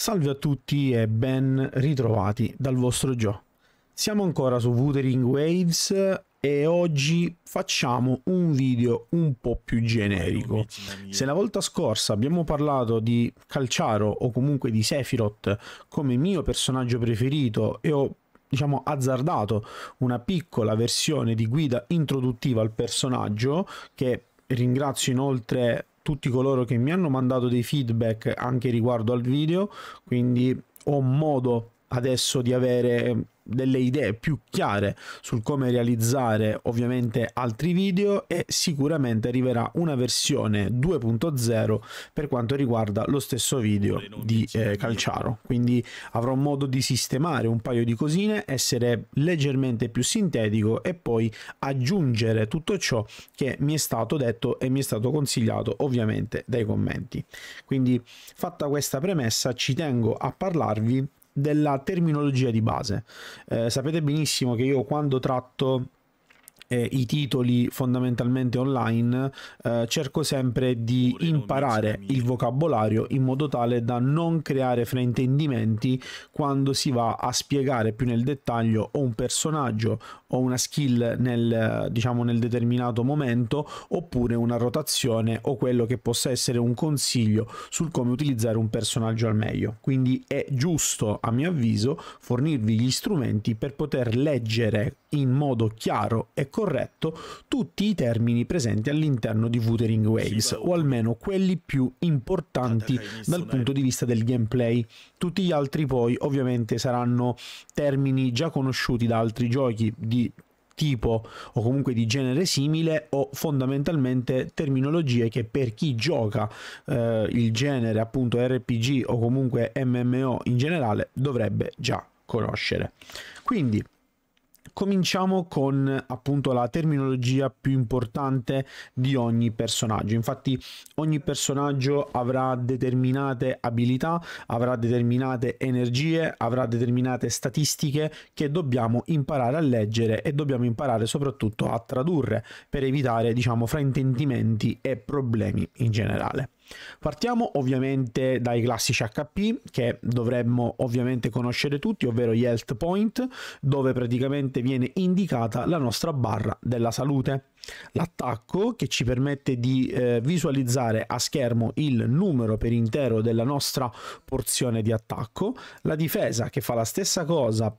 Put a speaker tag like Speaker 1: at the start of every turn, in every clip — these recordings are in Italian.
Speaker 1: Salve a tutti e ben ritrovati dal vostro Gio. Siamo ancora su Wuthering Waves e oggi facciamo un video un po' più generico. Se la volta scorsa abbiamo parlato di Calciaro o comunque di Sephiroth come mio personaggio preferito e ho diciamo azzardato una piccola versione di guida introduttiva al personaggio che ringrazio inoltre tutti coloro che mi hanno mandato dei feedback anche riguardo al video, quindi ho modo adesso di avere delle idee più chiare sul come realizzare ovviamente altri video e sicuramente arriverà una versione 2.0 per quanto riguarda lo stesso video di eh, Calciaro quindi avrò modo di sistemare un paio di cosine essere leggermente più sintetico e poi aggiungere tutto ciò che mi è stato detto e mi è stato consigliato ovviamente dai commenti quindi fatta questa premessa ci tengo a parlarvi della terminologia di base. Eh, sapete benissimo che io quando tratto eh, i titoli fondamentalmente online, eh, cerco sempre di imparare il vocabolario in modo tale da non creare fraintendimenti quando si va a spiegare più nel dettaglio o un personaggio o una skill nel, diciamo, nel determinato momento oppure una rotazione o quello che possa essere un consiglio sul come utilizzare un personaggio al meglio. Quindi è giusto, a mio avviso, fornirvi gli strumenti per poter leggere in modo chiaro e corretto corretto tutti i termini presenti all'interno di Wuthering Waves, o almeno quelli più importanti dal punto di vista del gameplay. Tutti gli altri poi ovviamente saranno termini già conosciuti da altri giochi di tipo o comunque di genere simile o fondamentalmente terminologie che per chi gioca eh, il genere appunto RPG o comunque MMO in generale dovrebbe già conoscere. Quindi Cominciamo con appunto la terminologia più importante di ogni personaggio. Infatti ogni personaggio avrà determinate abilità, avrà determinate energie, avrà determinate statistiche che dobbiamo imparare a leggere e dobbiamo imparare soprattutto a tradurre per evitare diciamo fraintendimenti e problemi in generale. Partiamo ovviamente dai classici HP che dovremmo ovviamente conoscere tutti, ovvero gli health point, dove praticamente viene indicata la nostra barra della salute. L'attacco che ci permette di eh, visualizzare a schermo il numero per intero della nostra porzione di attacco, la difesa che fa la stessa cosa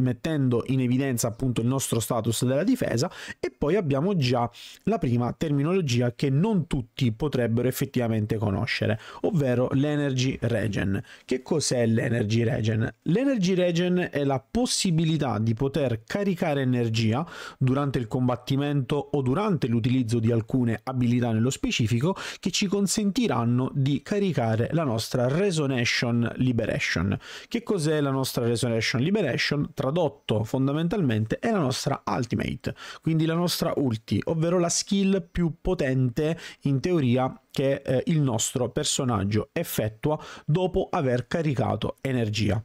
Speaker 1: mettendo in evidenza appunto il nostro status della difesa e poi abbiamo già la prima terminologia che non tutti potrebbero effettivamente conoscere, ovvero l'energy regen. Che cos'è l'energy regen? L'energy regen è la possibilità di poter caricare energia durante il combattimento o durante l'utilizzo di alcune abilità nello specifico che ci consentiranno di caricare la nostra resonation liberation. Che cos'è la nostra resonation liberation? tradotto fondamentalmente è la nostra ultimate, quindi la nostra ulti, ovvero la skill più potente in teoria che eh, il nostro personaggio effettua dopo aver caricato energia.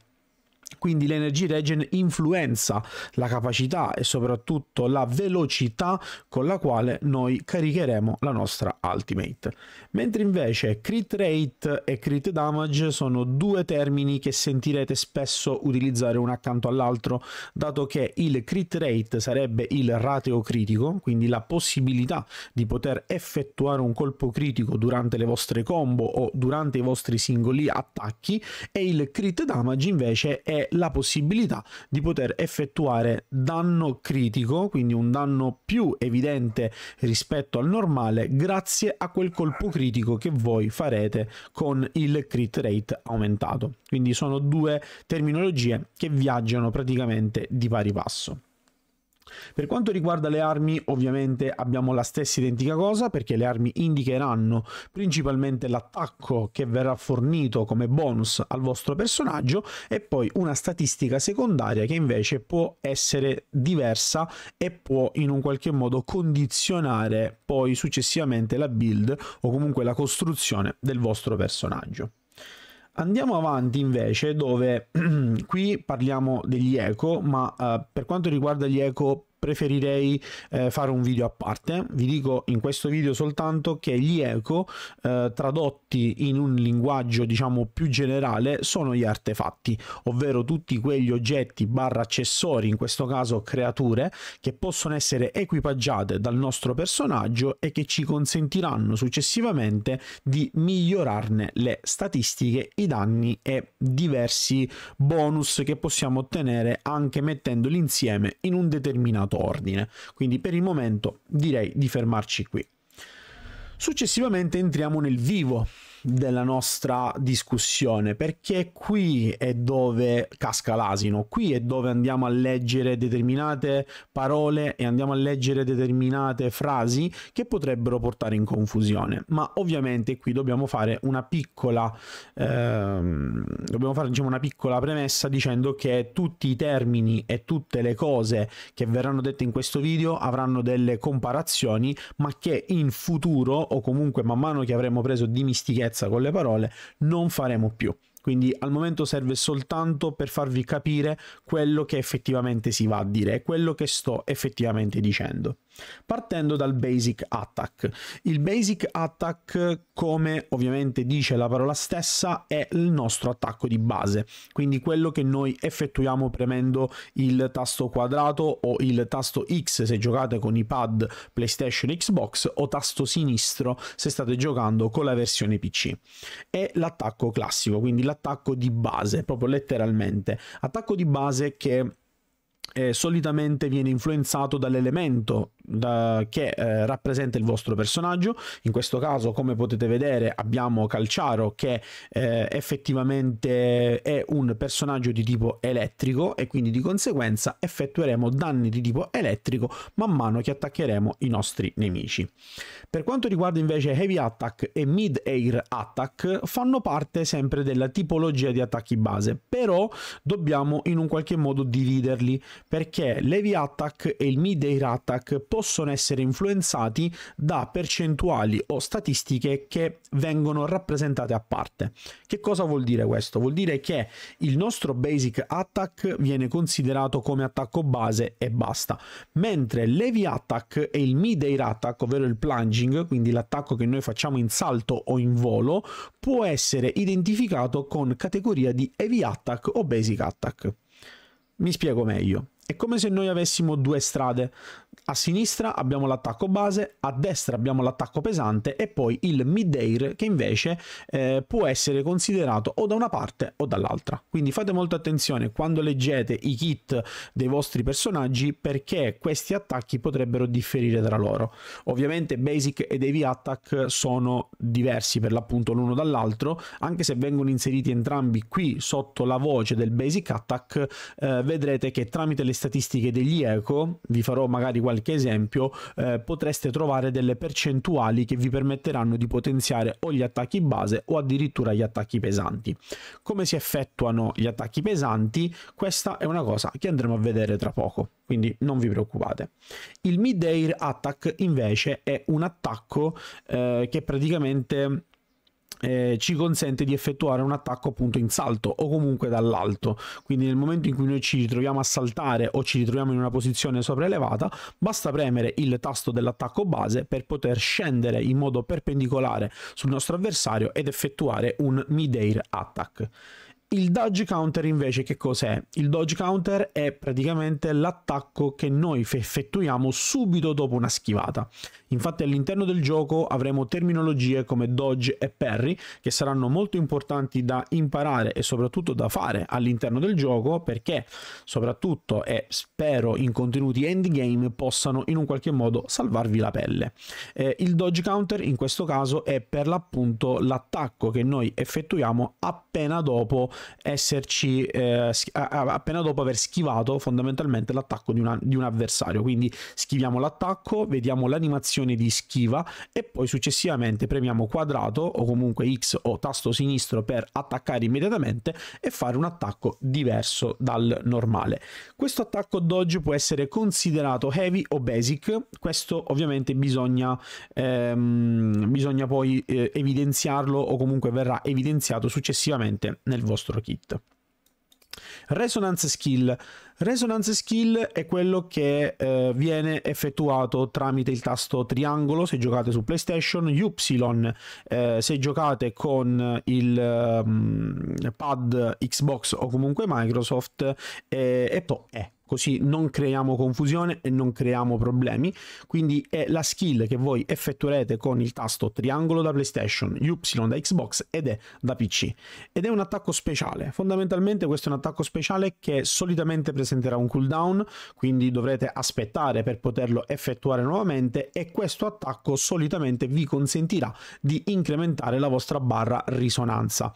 Speaker 1: Quindi l'Energy Regen influenza la capacità e soprattutto la velocità con la quale noi caricheremo la nostra Ultimate. Mentre invece Crit Rate e Crit Damage sono due termini che sentirete spesso utilizzare uno accanto all'altro, dato che il Crit Rate sarebbe il rateo critico, quindi la possibilità di poter effettuare un colpo critico durante le vostre combo o durante i vostri singoli attacchi, e il Crit Damage invece è la possibilità di poter effettuare danno critico, quindi un danno più evidente rispetto al normale, grazie a quel colpo critico che voi farete con il crit rate aumentato. Quindi sono due terminologie che viaggiano praticamente di pari passo. Per quanto riguarda le armi, ovviamente abbiamo la stessa identica cosa perché le armi indicheranno principalmente l'attacco che verrà fornito come bonus al vostro personaggio e poi una statistica secondaria che invece può essere diversa e può in un qualche modo condizionare poi successivamente la build o comunque la costruzione del vostro personaggio. Andiamo avanti invece dove qui parliamo degli eco, ma eh, per quanto riguarda gli eco preferirei eh, fare un video a parte. Vi dico in questo video soltanto che gli eco eh, tradotti in un linguaggio diciamo più generale sono gli artefatti, ovvero tutti quegli oggetti barra accessori, in questo caso creature, che possono essere equipaggiate dal nostro personaggio e che ci consentiranno successivamente di migliorarne le statistiche, i danni e diversi bonus che possiamo ottenere anche mettendoli insieme in un determinato dato ordine. Quindi per il momento direi di fermarci qui. Successivamente entriamo nel vivo della nostra discussione, perché qui è dove casca l'asino, qui è dove andiamo a leggere determinate parole e andiamo a leggere determinate frasi che potrebbero portare in confusione, ma ovviamente qui dobbiamo fare una piccola ehm, dobbiamo fare diciamo, una piccola premessa dicendo che tutti i termini e tutte le cose che verranno dette in questo video avranno delle comparazioni, ma che in futuro o comunque man mano che avremo preso dimistichezza sicurezza con le parole, non faremo più. Quindi al momento serve soltanto per farvi capire quello che effettivamente si va a dire e quello che sto effettivamente dicendo. Partendo dal basic attack. Il basic attack, come ovviamente dice la parola stessa, è il nostro attacco di base, quindi quello che noi effettuiamo premendo il tasto quadrato o il tasto X se giocate con i pad PlayStation Xbox o tasto sinistro se state giocando con la versione PC. È l'attacco classico, quindi l'attacco di base, proprio letteralmente. Attacco di base che eh, solitamente viene influenzato dall'elemento da, che eh, rappresenta il vostro personaggio. In questo caso, come potete vedere, abbiamo Calciaro che eh, effettivamente è un personaggio di tipo elettrico e quindi di conseguenza effettueremo danni di tipo elettrico man mano che attaccheremo i nostri nemici. Per quanto riguarda invece Heavy Attack e Mid Air Attack, fanno parte sempre della tipologia di attacchi base, però dobbiamo in un qualche modo dividerli perché l'Heavy Attack e il Mid Air Attack possono possono essere influenzati da percentuali o statistiche che vengono rappresentate a parte. Che cosa vuol dire questo? Vuol dire che il nostro basic attack viene considerato come attacco base e basta, mentre l'heavy attack e il mid air attack, ovvero il plunging, quindi l'attacco che noi facciamo in salto o in volo, può essere identificato con categoria di heavy attack o basic attack. Mi spiego meglio. È come se noi avessimo due strade, a sinistra abbiamo l'attacco base, a destra abbiamo l'attacco pesante e poi il mid-air che invece eh, può essere considerato o da una parte o dall'altra. Quindi fate molta attenzione quando leggete i kit dei vostri personaggi perché questi attacchi potrebbero differire tra loro. Ovviamente basic e heavy attack sono diversi per l'appunto l'uno dall'altro, anche se vengono inseriti entrambi qui sotto la voce del basic attack, eh, vedrete che tramite le statistiche degli eco, vi farò magari qualche qualche esempio, eh, potreste trovare delle percentuali che vi permetteranno di potenziare o gli attacchi base o addirittura gli attacchi pesanti. Come si effettuano gli attacchi pesanti? Questa è una cosa che andremo a vedere tra poco, quindi non vi preoccupate. Il mid-air attack invece è un attacco eh, che praticamente eh, ci consente di effettuare un attacco appunto in salto o comunque dall'alto quindi nel momento in cui noi ci ritroviamo a saltare o ci ritroviamo in una posizione sopraelevata basta premere il tasto dell'attacco base per poter scendere in modo perpendicolare sul nostro avversario ed effettuare un mid-air attack il dodge counter invece che cos'è? Il dodge counter è praticamente l'attacco che noi effettuiamo subito dopo una schivata. Infatti all'interno del gioco avremo terminologie come dodge e parry che saranno molto importanti da imparare e soprattutto da fare all'interno del gioco perché soprattutto e spero in contenuti endgame possano in un qualche modo salvarvi la pelle. Eh, il dodge counter in questo caso è per l'appunto l'attacco che noi effettuiamo appena dopo esserci eh, appena dopo aver schivato fondamentalmente l'attacco di, di, un avversario. Quindi schiviamo l'attacco, vediamo l'animazione di schiva e poi successivamente premiamo quadrato o comunque X o tasto sinistro per attaccare immediatamente e fare un attacco diverso dal normale. Questo attacco dodge può essere considerato heavy o basic, questo ovviamente bisogna, ehm, bisogna poi eh, evidenziarlo o comunque verrà evidenziato successivamente nel vostro nostro kit. Resonance Skill. Resonance Skill è quello che eh, viene effettuato tramite il tasto triangolo se giocate su PlayStation, Y eh, se giocate con il um, pad Xbox o comunque Microsoft eh, e poi E. Eh così non creiamo confusione e non creiamo problemi. Quindi è la skill che voi effettuerete con il tasto triangolo da PlayStation, Y da Xbox ed E da PC. Ed è un attacco speciale. Fondamentalmente questo è un attacco speciale che solitamente presenterà un cooldown, quindi dovrete aspettare per poterlo effettuare nuovamente e questo attacco solitamente vi consentirà di incrementare la vostra barra risonanza.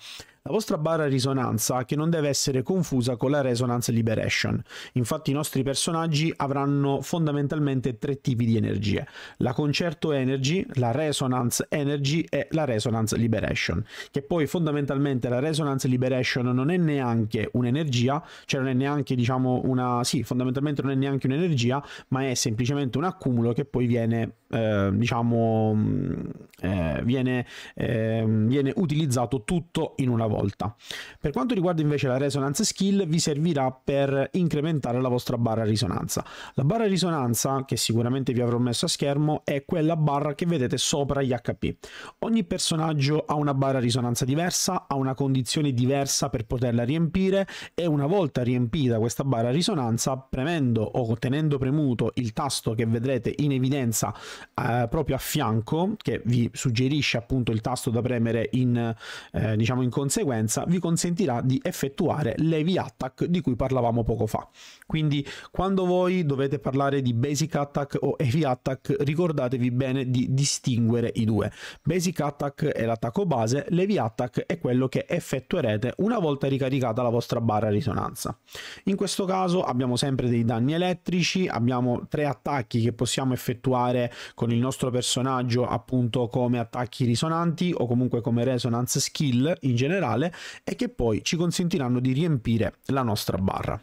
Speaker 1: La vostra barra risonanza che non deve essere confusa con la resonance liberation. Infatti i nostri personaggi avranno fondamentalmente tre tipi di energie. La concerto energy, la resonance energy e la resonance liberation. Che poi fondamentalmente la resonance liberation non è neanche un'energia, cioè non è neanche diciamo una... sì, fondamentalmente non è neanche un'energia, ma è semplicemente un accumulo che poi viene eh, diciamo mm, eh, viene, eh, viene utilizzato tutto in una volta volta. Per quanto riguarda invece la resonance skill, vi servirà per incrementare la vostra barra risonanza. La barra risonanza, che sicuramente vi avrò messo a schermo, è quella barra che vedete sopra gli HP. Ogni personaggio ha una barra risonanza diversa, ha una condizione diversa per poterla riempire e una volta riempita questa barra risonanza, premendo o tenendo premuto il tasto che vedrete in evidenza eh, proprio a fianco, che vi suggerisce appunto il tasto da premere in, eh, diciamo in conseguenza, conseguenza vi consentirà di effettuare l'heavy attack di cui parlavamo poco fa. Quindi quando voi dovete parlare di basic attack o heavy attack ricordatevi bene di distinguere i due. Basic attack è l'attacco base, l'heavy attack è quello che effettuerete una volta ricaricata la vostra barra risonanza. In questo caso abbiamo sempre dei danni elettrici, abbiamo tre attacchi che possiamo effettuare con il nostro personaggio appunto come attacchi risonanti o comunque come resonance skill in generale naturale e che poi ci consentiranno di riempire la nostra barra.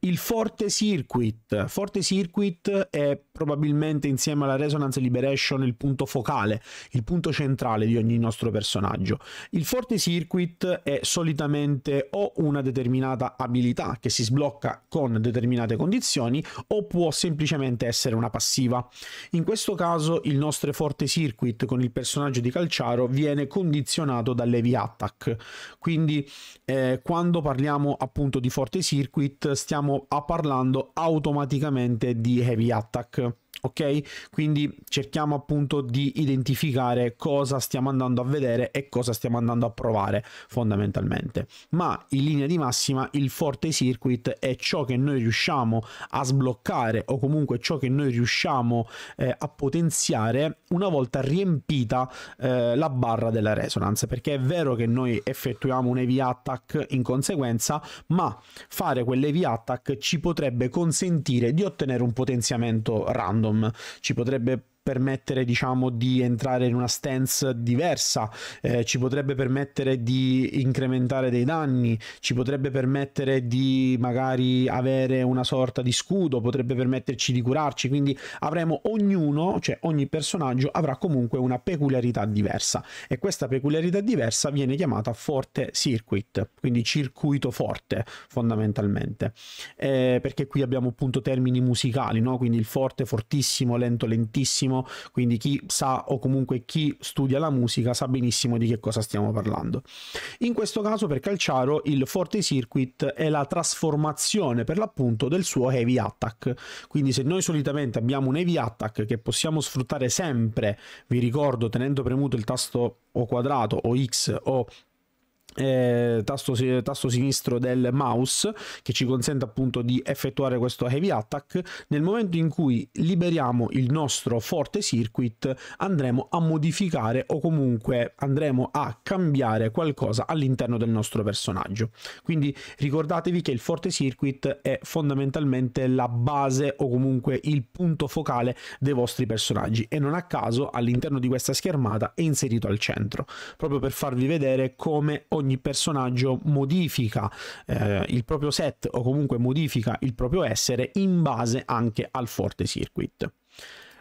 Speaker 1: Il Forte Circuit. Forte Circuit è probabilmente insieme alla Resonance Liberation il punto focale, il punto centrale di ogni nostro personaggio. Il Forte Circuit è solitamente o una determinata abilità che si sblocca con determinate condizioni o può semplicemente essere una passiva. In questo caso il nostro Forte Circuit con il personaggio di Calciaro viene condizionato dall'Heavy Attack. Quindi eh, quando parliamo appunto di Forte Circuit stiamo parlando automaticamente di heavy attack ok? Quindi cerchiamo appunto di identificare cosa stiamo andando a vedere e cosa stiamo andando a provare fondamentalmente. Ma in linea di massima il forte circuit è ciò che noi riusciamo a sbloccare o comunque ciò che noi riusciamo eh, a potenziare una volta riempita eh, la barra della resonance, perché è vero che noi effettuiamo un heavy attack in conseguenza, ma fare quell'EV attack ci potrebbe consentire di ottenere un potenziamento random Tom, ci potrebbe permettere diciamo di entrare in una stance diversa eh, ci potrebbe permettere di incrementare dei danni ci potrebbe permettere di magari avere una sorta di scudo potrebbe permetterci di curarci quindi avremo ognuno cioè ogni personaggio avrà comunque una peculiarità diversa e questa peculiarità diversa viene chiamata forte circuit quindi circuito forte fondamentalmente eh, perché qui abbiamo appunto termini musicali no? quindi il forte fortissimo lento lentissimo benissimo, quindi chi sa o comunque chi studia la musica sa benissimo di che cosa stiamo parlando. In questo caso per Calciaro il forte circuit è la trasformazione per l'appunto del suo heavy attack, quindi se noi solitamente abbiamo un heavy attack che possiamo sfruttare sempre, vi ricordo tenendo premuto il tasto o quadrato o X o eh, tasto, tasto, sinistro del mouse che ci consente appunto di effettuare questo heavy attack nel momento in cui liberiamo il nostro forte circuit andremo a modificare o comunque andremo a cambiare qualcosa all'interno del nostro personaggio quindi ricordatevi che il forte circuit è fondamentalmente la base o comunque il punto focale dei vostri personaggi e non a caso all'interno di questa schermata è inserito al centro proprio per farvi vedere come ogni ogni personaggio modifica eh, il proprio set o comunque modifica il proprio essere in base anche al forte circuit.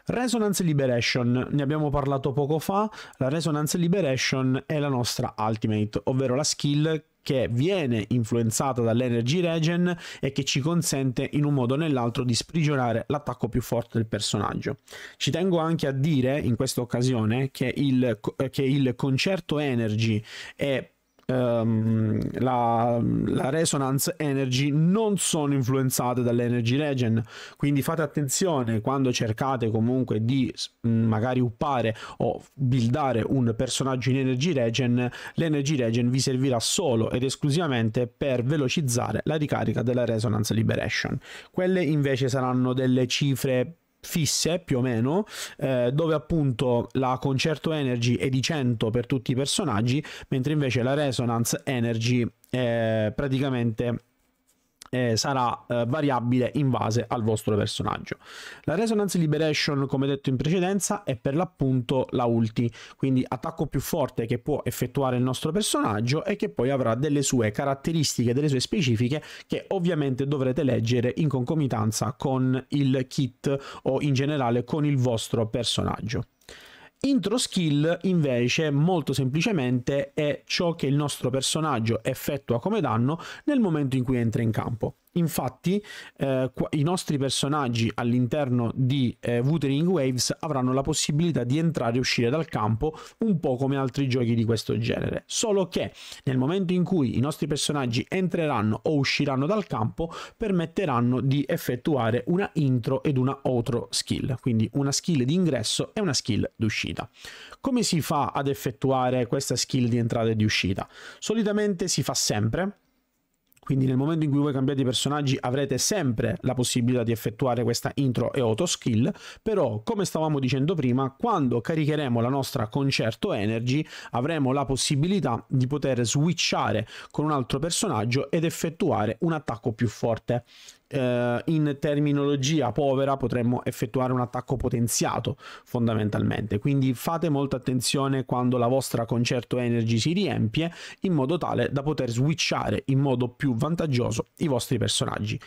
Speaker 1: Resonance Liberation, ne abbiamo parlato poco fa, la Resonance Liberation è la nostra ultimate, ovvero la skill che viene influenzata dall'energy regen e che ci consente in un modo o nell'altro di sprigionare l'attacco più forte del personaggio. Ci tengo anche a dire in questa occasione che il, che il concerto energy è ehm, la, la, resonance energy non sono influenzate dall'energy regen quindi fate attenzione quando cercate comunque di magari uppare o buildare un personaggio in energy regen l'energy regen vi servirà solo ed esclusivamente per velocizzare la ricarica della resonance liberation quelle invece saranno delle cifre fisse più o meno eh, dove appunto la concerto energy è di 100 per tutti i personaggi mentre invece la resonance energy è praticamente eh, sarà eh, variabile in base al vostro personaggio. La Resonance Liberation, come detto in precedenza, è per l'appunto la ulti, quindi attacco più forte che può effettuare il nostro personaggio e che poi avrà delle sue caratteristiche, delle sue specifiche che ovviamente dovrete leggere in concomitanza con il kit o in generale con il vostro personaggio. Intro skill invece molto semplicemente è ciò che il nostro personaggio effettua come danno nel momento in cui entra in campo. Infatti, eh, i nostri personaggi all'interno di eh, Wuthering Waves avranno la possibilità di entrare e uscire dal campo un po' come altri giochi di questo genere. Solo che nel momento in cui i nostri personaggi entreranno o usciranno dal campo, permetteranno di effettuare una intro ed una outro skill, quindi una skill di ingresso e una skill d'uscita. Come si fa ad effettuare questa skill di entrata e di uscita? Solitamente si fa sempre quindi nel momento in cui voi cambiate i personaggi avrete sempre la possibilità di effettuare questa intro e auto skill, però come stavamo dicendo prima, quando caricheremo la nostra concerto energy avremo la possibilità di poter switchare con un altro personaggio ed effettuare un attacco più forte eh, in terminologia povera potremmo effettuare un attacco potenziato fondamentalmente. Quindi fate molta attenzione quando la vostra concerto energy si riempie in modo tale da poter switchare in modo più vantaggioso i vostri personaggi.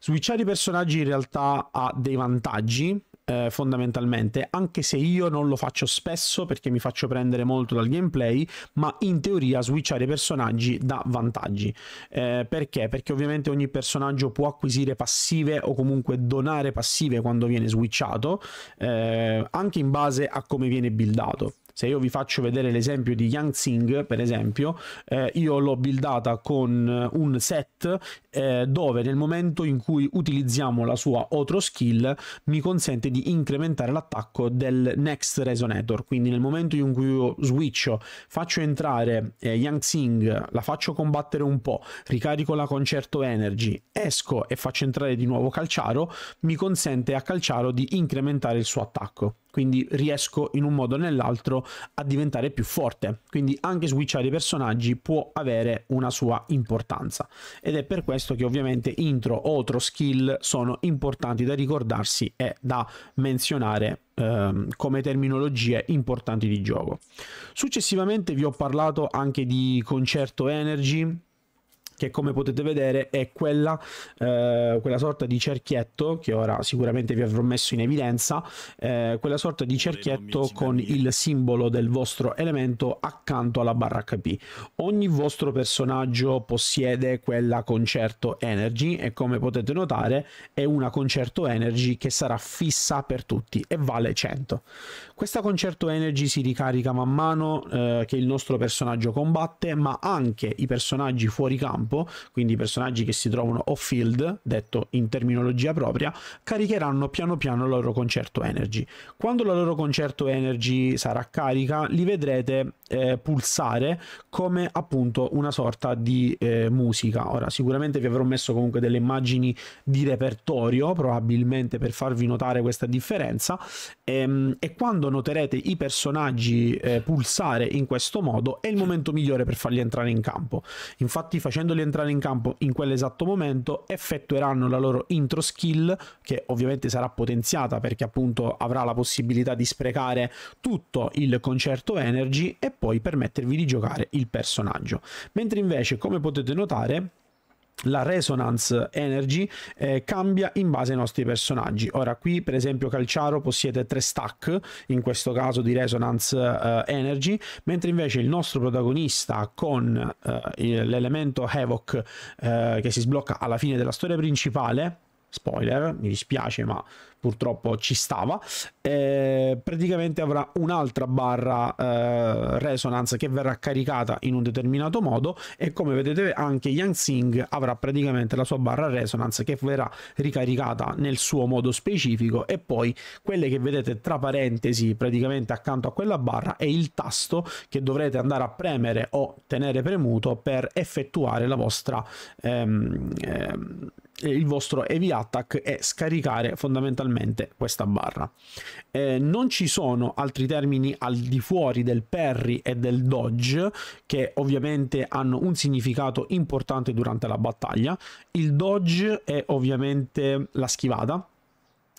Speaker 1: Switchare i personaggi in realtà ha dei vantaggi eh, fondamentalmente, anche se io non lo faccio spesso perché mi faccio prendere molto dal gameplay, ma in teoria switchare personaggi dà vantaggi. Eh, perché? Perché ovviamente ogni personaggio può acquisire passive o comunque donare passive quando viene switchato, eh, anche in base a come viene buildato. Se io vi faccio vedere l'esempio di Yang Tsing, per esempio, eh, io l'ho buildata con un set eh, dove nel momento in cui utilizziamo la sua otro skill mi consente di incrementare l'attacco del next resonator, quindi nel momento in cui io switcho, faccio entrare eh, Yang Xing, la faccio combattere un po', ricarico la concerto energy, esco e faccio entrare di nuovo Calciaro, mi consente a Calciaro di incrementare il suo attacco quindi riesco in un modo o nell'altro a diventare più forte. Quindi anche switchare i personaggi può avere una sua importanza ed è per questo questo che ovviamente intro, o outro, skill sono importanti da ricordarsi e da menzionare ehm, come terminologie importanti di gioco. Successivamente vi ho parlato anche di concerto energy che come potete vedere è quella, eh, quella sorta di cerchietto che ora sicuramente vi avrò messo in evidenza, eh, quella sorta di cerchietto con il simbolo del vostro elemento accanto alla barra HP. Ogni vostro personaggio possiede quella concerto energy e come potete notare è una concerto energy che sarà fissa per tutti e vale 100. Questa concerto energy si ricarica man mano eh, che il nostro personaggio combatte, ma anche i personaggi fuori campo, quindi i personaggi che si trovano off field, detto in terminologia propria, caricheranno piano piano la loro concerto energy. Quando la loro concerto energy sarà carica, li vedrete eh, pulsare come appunto una sorta di eh, musica. Ora, sicuramente vi avrò messo comunque delle immagini di repertorio, probabilmente per farvi notare questa differenza. Ehm, e quando noterete i personaggi eh, pulsare in questo modo, è il momento migliore per farli entrare in campo. Infatti facendoli entrare in campo in quell'esatto momento effettueranno la loro intro skill, che ovviamente sarà potenziata perché appunto avrà la possibilità di sprecare tutto il concerto energy e poi permettervi di giocare il personaggio. Mentre invece, come potete notare, la resonance energy eh, cambia in base ai nostri personaggi ora qui per esempio Calciaro possiede tre stack in questo caso di resonance eh, energy mentre invece il nostro protagonista con eh, l'elemento Havoc eh, che si sblocca alla fine della storia principale spoiler, mi dispiace ma purtroppo ci stava, eh, praticamente avrà un'altra barra eh, resonance che verrà caricata in un determinato modo e come vedete anche Yang avrà praticamente la sua barra resonance che verrà ricaricata nel suo modo specifico e poi quelle che vedete tra parentesi praticamente accanto a quella barra è il tasto che dovrete andare a premere o tenere premuto per effettuare la vostra ehm, ehm, eh, il vostro heavy attack è scaricare fondamentalmente questa barra. Eh, non ci sono altri termini al di fuori del parry e del dodge che ovviamente hanno un significato importante durante la battaglia. Il dodge è ovviamente la schivata,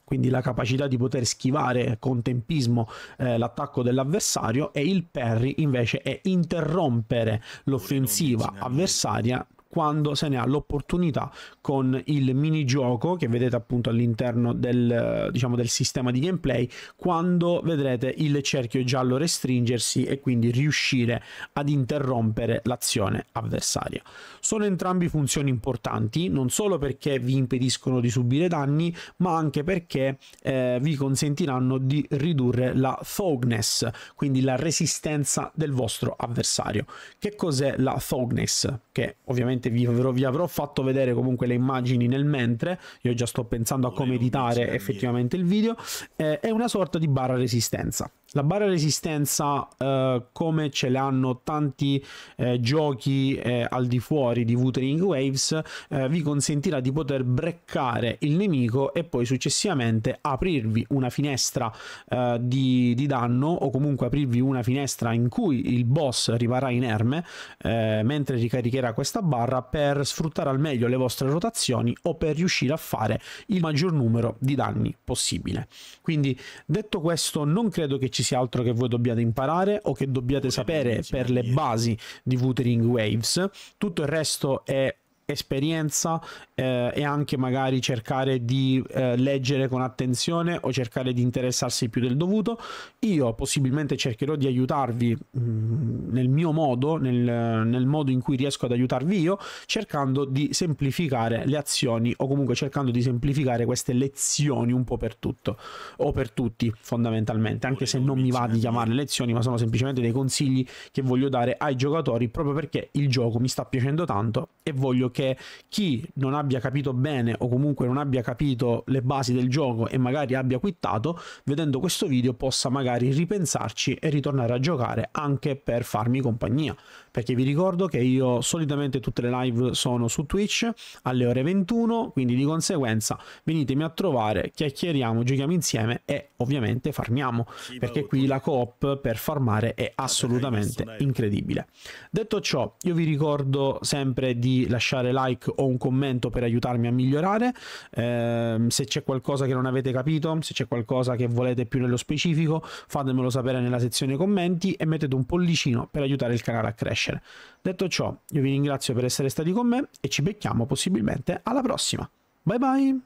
Speaker 1: quindi la capacità di poter schivare con tempismo eh, l'attacco dell'avversario e il parry invece è interrompere l'offensiva avversaria quando se ne ha l'opportunità con il minigioco che vedete appunto all'interno del, diciamo, del sistema di gameplay quando vedrete il cerchio giallo restringersi e quindi riuscire ad interrompere l'azione avversaria. Sono entrambi funzioni importanti non solo perché vi impediscono di subire danni ma anche perché eh, vi consentiranno di ridurre la fogness quindi la resistenza del vostro avversario. Che cos'è la fogness? Che ovviamente sicuramente vi avrò, vi avrò, fatto vedere comunque le immagini nel mentre, io già sto pensando a come editare effettivamente il video, eh, è una sorta di barra resistenza. La barra resistenza eh, come ce l'hanno tanti eh, giochi eh, al di fuori di Wuthering Waves eh, vi consentirà di poter breccare il nemico e poi successivamente aprirvi una finestra eh, di, di, danno o comunque aprirvi una finestra in cui il boss rimarrà inerme eh, mentre ricaricherà questa barra per sfruttare al meglio le vostre rotazioni o per riuscire a fare il maggior numero di danni possibile. Quindi detto questo non credo che ci sia altro che voi dobbiate imparare o che dobbiate sapere per le basi di Wuthering Waves. Tutto il resto è esperienza eh, e anche magari cercare di eh, leggere con attenzione o cercare di interessarsi più del dovuto. Io possibilmente cercherò di aiutarvi mh, mm, nel mio modo, nel, nel, modo in cui riesco ad aiutarvi io, cercando di semplificare le azioni o comunque cercando di semplificare queste lezioni un po' per tutto o per tutti fondamentalmente, anche se non mi va di chiamarle lezioni, ma sono semplicemente dei consigli che voglio dare ai giocatori proprio perché il gioco mi sta piacendo tanto e voglio che chi non abbia capito bene o comunque non abbia capito le basi del gioco e magari abbia quittato, vedendo questo video possa magari ripensarci e ritornare a giocare anche per farmi compagnia. Perché vi ricordo che io solitamente tutte le live sono su Twitch alle ore 21, quindi di conseguenza venitemi a trovare, chiacchieriamo, giochiamo insieme e ovviamente farmiamo, perché qui la coop per farmare è assolutamente incredibile. Detto ciò, io vi ricordo sempre di lasciare lasciare like o un commento per aiutarmi a migliorare. Eh, se c'è qualcosa che non avete capito, se c'è qualcosa che volete più nello specifico, fatemelo sapere nella sezione commenti e mettete un pollicino per aiutare il canale a crescere. Detto ciò, io vi ringrazio per essere stati con me e ci becchiamo possibilmente alla prossima. Bye bye!